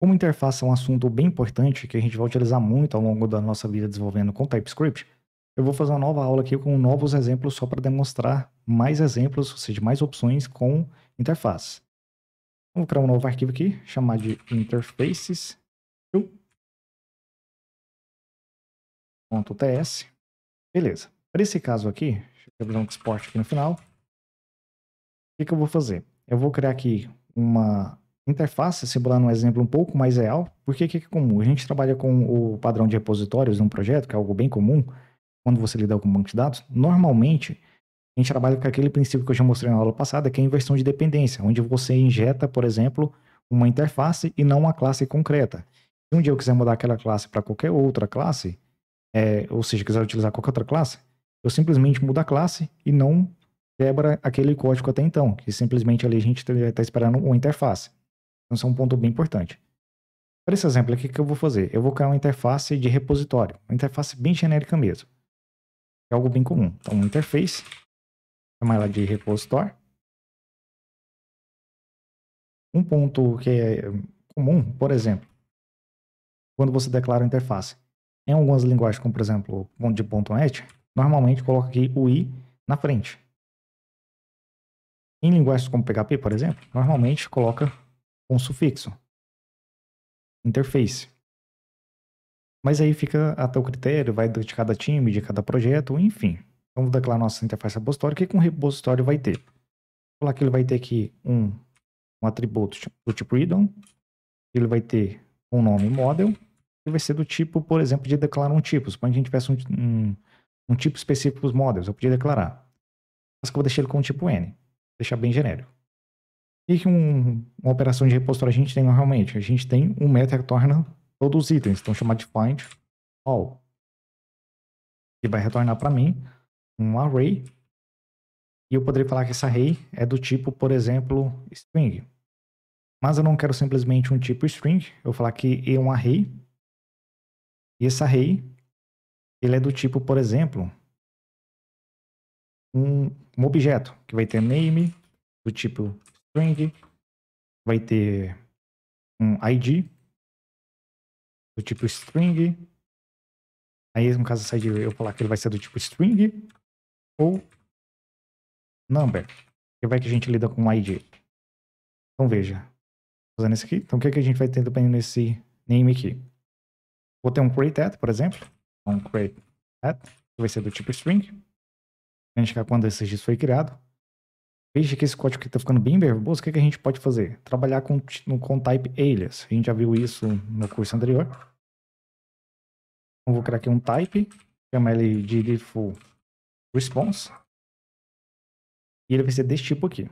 Como interface é um assunto bem importante que a gente vai utilizar muito ao longo da nossa vida desenvolvendo com TypeScript, eu vou fazer uma nova aula aqui com novos exemplos só para demonstrar mais exemplos, ou seja, mais opções com interface. Vou criar um novo arquivo aqui, chamar de interfaces.ts. Beleza. Para esse caso aqui, deixa eu quebrar um export aqui no final. O que, que eu vou fazer? Eu vou criar aqui uma Interface, se bolar num exemplo um pouco mais real, porque o que é comum? A gente trabalha com o padrão de repositórios num projeto, que é algo bem comum, quando você lida com um banco de dados. Normalmente, a gente trabalha com aquele princípio que eu já mostrei na aula passada, que é a inversão de dependência, onde você injeta, por exemplo, uma interface e não uma classe concreta. Se um dia eu quiser mudar aquela classe para qualquer outra classe, é, ou seja, quiser utilizar qualquer outra classe, eu simplesmente mudo a classe e não quebra aquele código até então, que simplesmente ali a gente está tá esperando uma interface. Então, isso é um ponto bem importante. Para esse exemplo aqui, o que eu vou fazer? Eu vou criar uma interface de repositório, uma interface bem genérica mesmo. É algo bem comum. Então, uma interface, chamar ela de repositório. Um ponto que é comum, por exemplo, quando você declara uma interface. Em algumas linguagens, como por exemplo, de .NET, normalmente coloca aqui o i na frente. Em linguagens como PHP, por exemplo, normalmente coloca com sufixo. Interface. Mas aí fica a teu critério, vai de cada time, de cada projeto, enfim. Vamos declarar nossa interface repositório. O que, que um repositório vai ter? Vou falar que ele vai ter aqui um, um atributo do tipo readon. ele vai ter um nome model, que vai ser do tipo, por exemplo, de declarar um tipo. Suponha que a gente tivesse um, um, um tipo específico para os models, eu podia declarar. Mas que eu vou deixar ele com um tipo n, deixar bem genérico. E que um, uma operação de repositório a gente tem normalmente? A gente tem um meta que retorna todos os itens, então chamado de find all, que vai retornar para mim um array, e eu poderia falar que esse array é do tipo, por exemplo, string. Mas eu não quero simplesmente um tipo string, eu vou falar que é um array, e esse array, ele é do tipo, por exemplo, um, um objeto, que vai ter name, do tipo string, vai ter um ID do tipo string. Aí, no caso, eu falar que ele vai ser do tipo string ou number, que vai que a gente lida com ID. Então, veja, fazendo isso aqui. Então, o que, é que a gente vai ter dependendo desse name aqui? Vou ter um create at, por exemplo. Um então, create at, que vai ser do tipo string. gente quer quando esse registro foi criado veja que esse código aqui está ficando bem verboso, o que, que a gente pode fazer? Trabalhar com, com type alias. A gente já viu isso no curso anterior. Então, vou criar aqui um type, chamar ele de default response. E ele vai ser desse tipo aqui.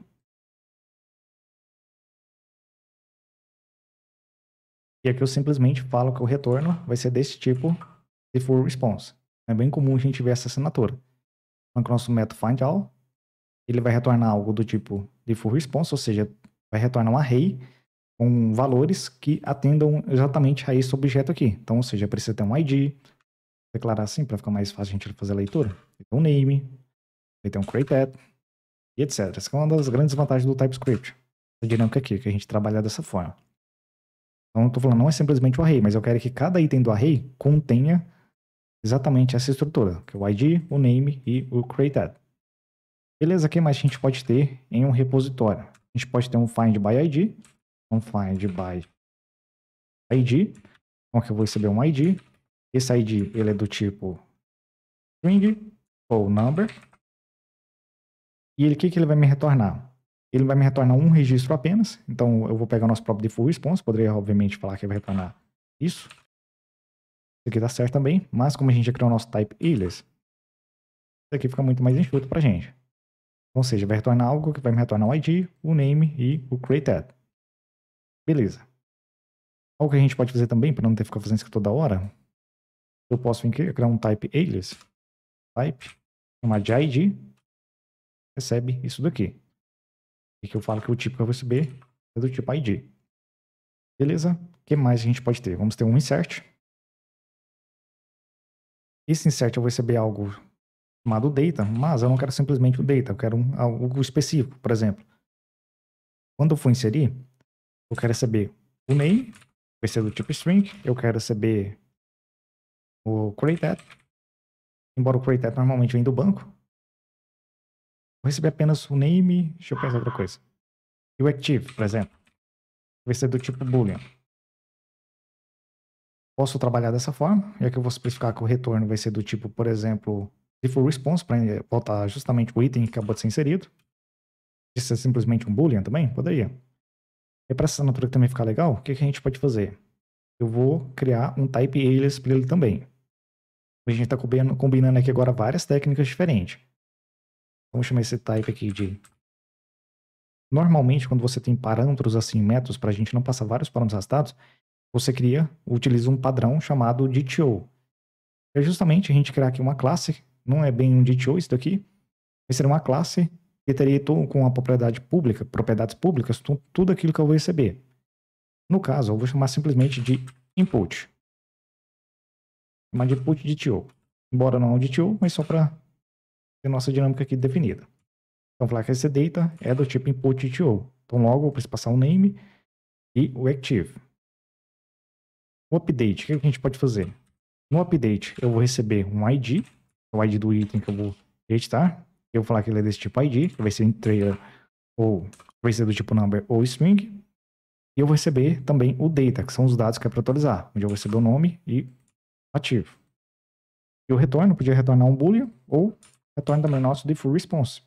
E aqui eu simplesmente falo que o retorno vai ser desse tipo default response. É bem comum a gente ver essa assinatura. Então, com o nosso método findAll ele vai retornar algo do tipo de full response, ou seja, vai retornar um array com valores que atendam exatamente a esse objeto aqui. Então, ou seja, precisa ter um ID, declarar assim para ficar mais fácil a gente fazer a leitura. Tem um name, vai ter um create at, e etc. Essa é uma das grandes vantagens do TypeScript. Essa dinâmica aqui, que a gente trabalha dessa forma. Então, eu estou falando, não é simplesmente o array, mas eu quero que cada item do array contenha exatamente essa estrutura, que é o ID, o name e o created. Beleza, o que mais a gente pode ter em um repositório? A gente pode ter um find by ID, um find by ID, então que eu vou receber um ID. Esse ID ele é do tipo string ou number. E ele, o que, que ele vai me retornar? Ele vai me retornar um registro apenas, então eu vou pegar o nosso próprio default response, poderia obviamente falar que ele vai retornar isso. Isso aqui está certo também, mas como a gente já criou o nosso type alias, isso aqui fica muito mais enxuto a gente. Ou seja, vai retornar algo que vai me retornar o ID, o name e o created. Beleza. Algo que a gente pode fazer também, para não ter que ficar fazendo isso toda hora, eu posso vir aqui, criar um type alias, type, chamar de ID, recebe isso daqui. E que eu falo que o tipo que eu vou receber é do tipo ID. Beleza? O que mais a gente pode ter? Vamos ter um insert. Esse insert eu vou receber algo chamado data, mas eu não quero simplesmente o data, eu quero um, algo específico, por exemplo. Quando eu for inserir, eu quero saber o name, vai ser do tipo string, eu quero saber o created, embora o created normalmente vem do banco, vou receber apenas o name, deixa eu pensar outra coisa. E o active, por exemplo, vai ser do tipo boolean. Posso trabalhar dessa forma, e que eu vou especificar que o retorno vai ser do tipo, por exemplo, se for response para eh, botar justamente o item que acabou de ser inserido. Isso é simplesmente um boolean também? Poderia. E para essa assinatura também ficar legal, o que, que a gente pode fazer? Eu vou criar um type alias para ele também. A gente está combinando aqui agora várias técnicas diferentes. Vamos chamar esse type aqui de... Normalmente, quando você tem parâmetros assim, métodos, para a gente não passar vários parâmetros arrastados, você cria, utiliza um padrão chamado DTO. É justamente a gente criar aqui uma classe não é bem um DTO isso daqui, mas seria uma classe que teria com a propriedade pública, propriedades públicas, tudo aquilo que eu vou receber. No caso, eu vou chamar simplesmente de input. Chamar de input DTO. Embora não é um DTO, mas só para ter nossa dinâmica aqui definida. Então, falar que esse data é do tipo input DTO. Então, logo, eu preciso passar o name e o active. O update, o que a gente pode fazer? No update, eu vou receber um ID o ID do item que eu vou editar. Eu vou falar que ele é desse tipo ID, que vai ser trailer ou vai ser do tipo number ou string. E eu vou receber também o data, que são os dados que é para atualizar, onde eu vou receber o nome e ativo. E o retorno, podia retornar um boolean ou retorno também nosso de full response.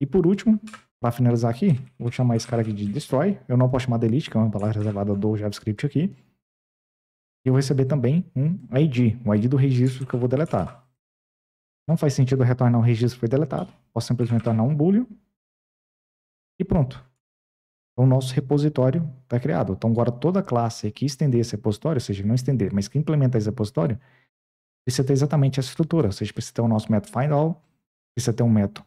E por último, para finalizar aqui, vou chamar esse cara aqui de destroy. Eu não posso chamar delete, que é uma palavra reservada do JavaScript aqui. E eu vou receber também um ID, um ID do registro que eu vou deletar. Não faz sentido retornar um registro que foi deletado. Posso simplesmente tornar um boolean. E pronto. Então, o nosso repositório está criado. Então, agora toda classe que estender esse repositório, ou seja, não estender, mas que implementar esse repositório, precisa ter exatamente essa estrutura. Ou seja, precisa ter o nosso método findAll, precisa ter um método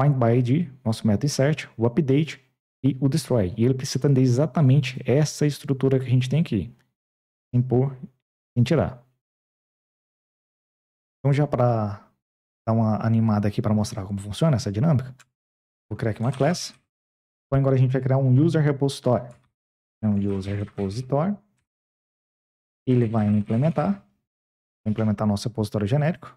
findById, nosso método insert, o update e o destroy. E ele precisa ter exatamente essa estrutura que a gente tem aqui. Impor e tirar. Então, já para dar uma animada aqui para mostrar como funciona essa dinâmica. Vou criar aqui uma classe. Então agora a gente vai criar um user repository. É um user repository. Ele vai implementar. implementar nosso repositório genérico.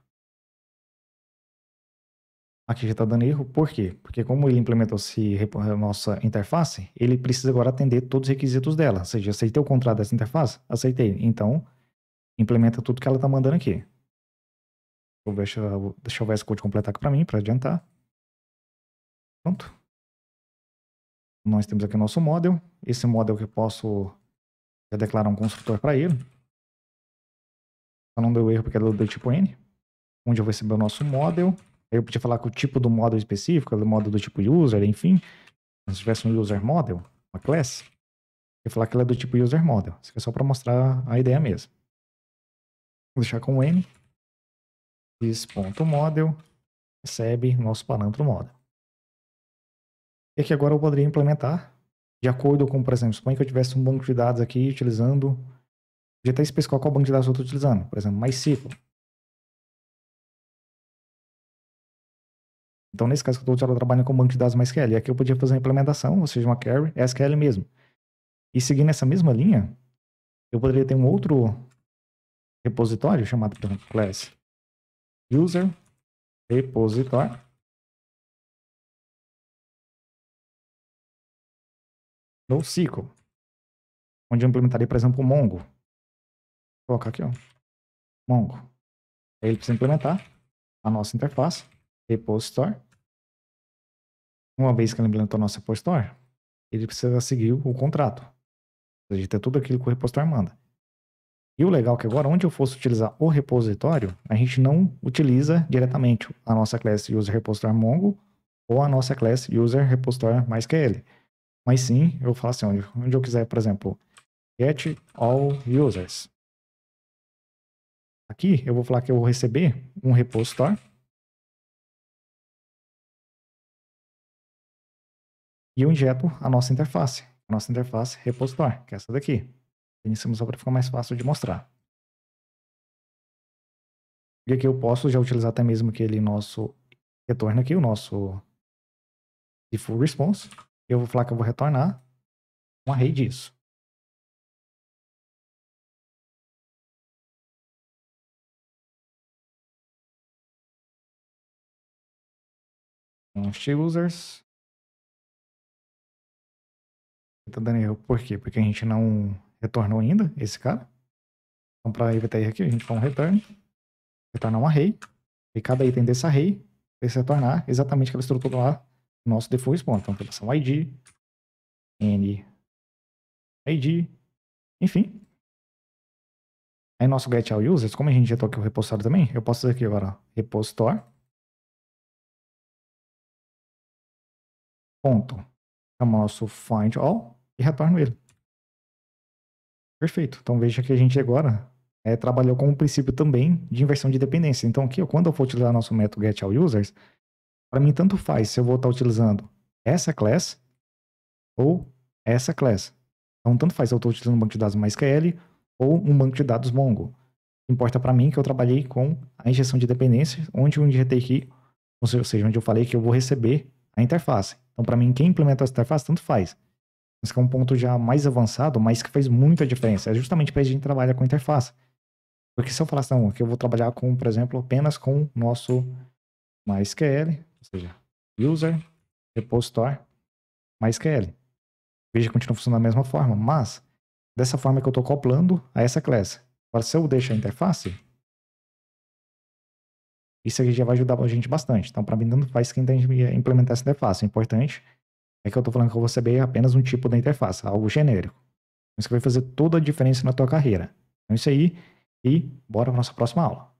Aqui já está dando erro, por quê? Porque como ele implementou esse, a nossa interface, ele precisa agora atender todos os requisitos dela. Ou seja, aceitei o contrato dessa interface? Aceitei. Então, implementa tudo que ela está mandando aqui. Eu deixa, deixa o VS Code completar aqui para mim, para adiantar. Pronto. Nós temos aqui o nosso model. Esse model que eu posso já declarar um construtor para ele. Só não deu erro porque ele é deu tipo N. Onde eu vou receber o nosso model. Aí eu podia falar que o tipo do model específico, é o model do tipo user, enfim. Se tivesse um user model, uma class, eu ia falar que ele é do tipo user model. Isso aqui é só para mostrar a ideia mesmo. Vou deixar com N this.model recebe nosso parâmetro model. E aqui agora eu poderia implementar, de acordo com, por exemplo, suponha que eu tivesse um banco de dados aqui utilizando, podia até especificar qual é banco de dados eu estou utilizando, por exemplo, MySQL. Então, nesse caso que eu estou trabalhando com banco de dados MySQL, e aqui eu podia fazer uma implementação, ou seja, uma query, SQL mesmo. E seguindo essa mesma linha, eu poderia ter um outro repositório chamado, por exemplo, class user repositor no SQL, onde eu implementaria, por exemplo, o Mongo. Vou colocar aqui, ó, Mongo. Aí ele precisa implementar a nossa interface repositor. Uma vez que ele implementou a nossa repositor, ele precisa seguir o contrato. ter tudo aquilo que o repositor manda. E o legal é que agora, onde eu fosse utilizar o repositório, a gente não utiliza diretamente a nossa classe user repository Mongo ou a nossa classe user que MySQL. Mas sim, eu faço assim, onde, onde eu quiser, por exemplo, get all users. Aqui eu vou falar que eu vou receber um repositor. E eu injeto a nossa interface, a nossa interface repositor, que é essa daqui iniciamos só para ficar mais fácil de mostrar. E aqui eu posso já utilizar até mesmo aquele nosso retorno aqui, o nosso if response. Eu vou falar que eu vou retornar um array disso. Const users. Tá dando erro. Por quê? Porque a gente não retornou ainda, esse cara. Então, para evitar aqui, a gente faz um return, retornar um array, e cada item desse array vai se retornar exatamente aquela estrutura lá do nosso default spawn. Então, população id, n, id, enfim. Aí, nosso get all users, como a gente já está aqui o repositório também, eu posso fazer aqui agora, repositor, ponto, chama o nosso find all e retorno ele. Perfeito. Então veja que a gente agora é, trabalhou com o um princípio também de inversão de dependência. Então aqui, quando eu for utilizar nosso método get all users, para mim tanto faz se eu vou estar tá utilizando essa class ou essa class. Então tanto faz se eu estou utilizando um banco de dados MySQL ou um banco de dados Mongo. Importa para mim que eu trabalhei com a injeção de dependência, onde o InjetaKey, ou seja, onde eu falei que eu vou receber a interface. Então para mim quem implementa essa interface tanto faz mas que é um ponto já mais avançado, mas que faz muita diferença. É justamente para a gente trabalhar com interface. Porque se eu falasse, assim, não, que eu vou trabalhar com, por exemplo, apenas com nosso MySQL, ou seja, user, repository, MySQL. Veja, continua funcionando da mesma forma, mas dessa forma que eu estou acoplando a essa classe. Agora, se eu deixo a interface, isso aqui já vai ajudar a gente bastante. Então, para mim, não faz quem tem implementar essa interface. É importante é que eu tô falando que eu vou saber apenas um tipo da interface, algo genérico. Isso vai fazer toda a diferença na tua carreira. Então é isso aí e bora para nossa próxima aula.